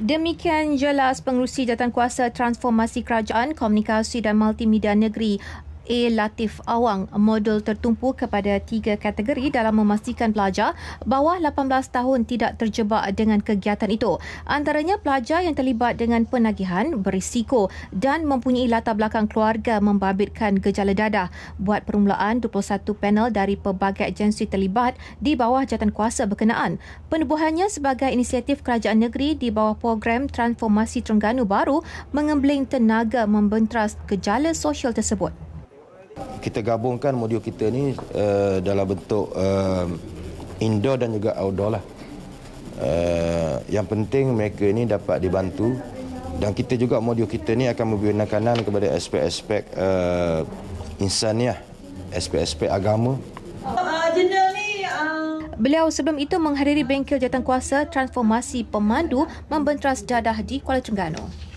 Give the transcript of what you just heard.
Demikian jelas pengurusi jawatankuasa transformasi kerajaan, komunikasi dan multimedia negeri A Latif Awang modul tertumpu kepada tiga kategori dalam memastikan pelajar bawah 18 tahun tidak terjebak dengan kegiatan itu. Antaranya pelajar yang terlibat dengan penagihan berisiko dan mempunyai latar belakang keluarga membabitkan gejala dadah. Buat permulaan, 21 panel dari pelbagai agensi terlibat di bawah jatan kuasa berkenaan. Penubuhannya sebagai inisiatif kerajaan negeri di bawah program transformasi Terengganu baru mengembling tenaga membentras gejala sosial tersebut kita gabungkan modul kita ni uh, dalam bentuk uh, indoor dan juga outdoor lah. Uh, yang penting mereka ini dapat dibantu dan kita juga modul kita ini akan memberikan kanan kepada aspek-aspek uh, insaniah, aspek-aspek agama. Beliau sebelum itu menghadiri bengkel jawatankuasa transformasi pemandu membentras jadah di Kuala Terengganu.